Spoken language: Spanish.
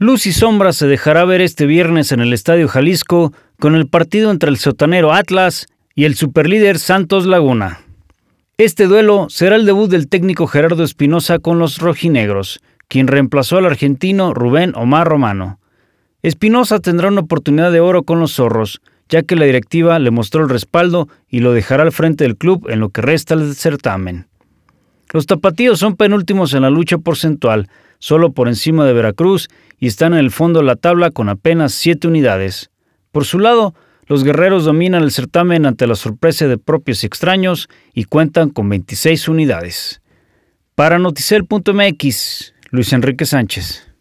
Luz y sombra se dejará ver este viernes en el Estadio Jalisco con el partido entre el sotanero Atlas y el superlíder Santos Laguna. Este duelo será el debut del técnico Gerardo Espinosa con los rojinegros, quien reemplazó al argentino Rubén Omar Romano. Espinosa tendrá una oportunidad de oro con los zorros, ya que la directiva le mostró el respaldo y lo dejará al frente del club en lo que resta del certamen. Los tapatíos son penúltimos en la lucha porcentual, solo por encima de Veracruz y están en el fondo de la tabla con apenas siete unidades. Por su lado, los guerreros dominan el certamen ante la sorpresa de propios extraños y cuentan con 26 unidades. Para Noticel.mx, Luis Enrique Sánchez.